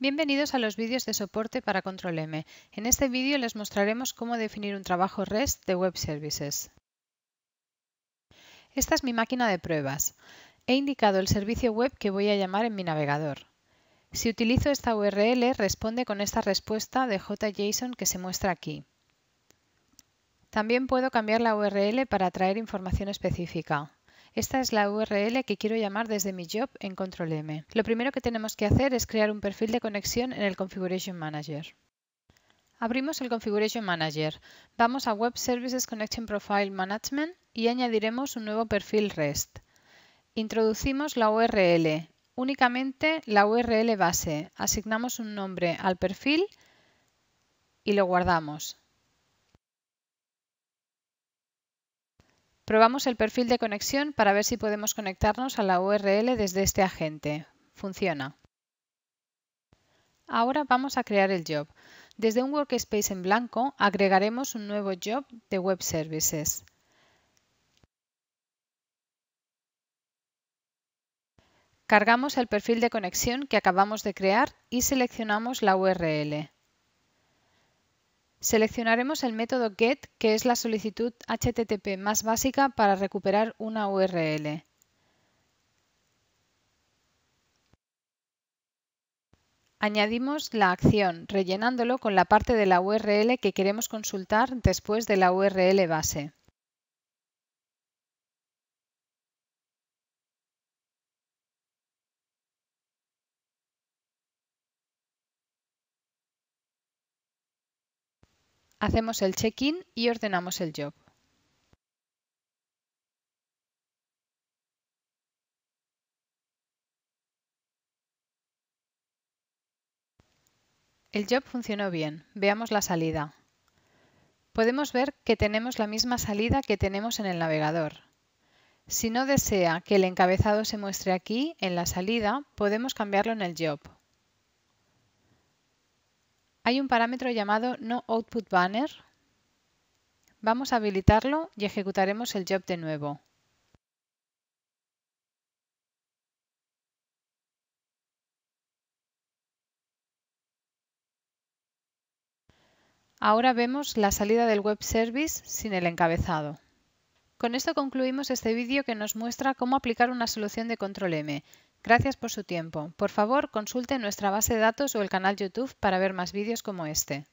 Bienvenidos a los vídeos de soporte para Control M. En este vídeo les mostraremos cómo definir un trabajo REST de Web Services. Esta es mi máquina de pruebas. He indicado el servicio web que voy a llamar en mi navegador. Si utilizo esta URL, responde con esta respuesta de JSON que se muestra aquí. También puedo cambiar la URL para traer información específica. Esta es la URL que quiero llamar desde mi job en Control M. Lo primero que tenemos que hacer es crear un perfil de conexión en el Configuration Manager. Abrimos el Configuration Manager. Vamos a Web Services Connection Profile Management y añadiremos un nuevo perfil REST. Introducimos la URL, únicamente la URL base. Asignamos un nombre al perfil y lo guardamos. Probamos el perfil de conexión para ver si podemos conectarnos a la URL desde este agente. Funciona. Ahora vamos a crear el job. Desde un workspace en blanco agregaremos un nuevo job de Web Services. Cargamos el perfil de conexión que acabamos de crear y seleccionamos la URL. Seleccionaremos el método GET, que es la solicitud HTTP más básica para recuperar una URL. Añadimos la acción, rellenándolo con la parte de la URL que queremos consultar después de la URL base. Hacemos el check-in y ordenamos el job. El job funcionó bien. Veamos la salida. Podemos ver que tenemos la misma salida que tenemos en el navegador. Si no desea que el encabezado se muestre aquí, en la salida, podemos cambiarlo en el job. Hay un parámetro llamado no output banner. Vamos a habilitarlo y ejecutaremos el job de nuevo. Ahora vemos la salida del web service sin el encabezado. Con esto concluimos este vídeo que nos muestra cómo aplicar una solución de control M. Gracias por su tiempo. Por favor, consulte nuestra base de datos o el canal YouTube para ver más vídeos como este.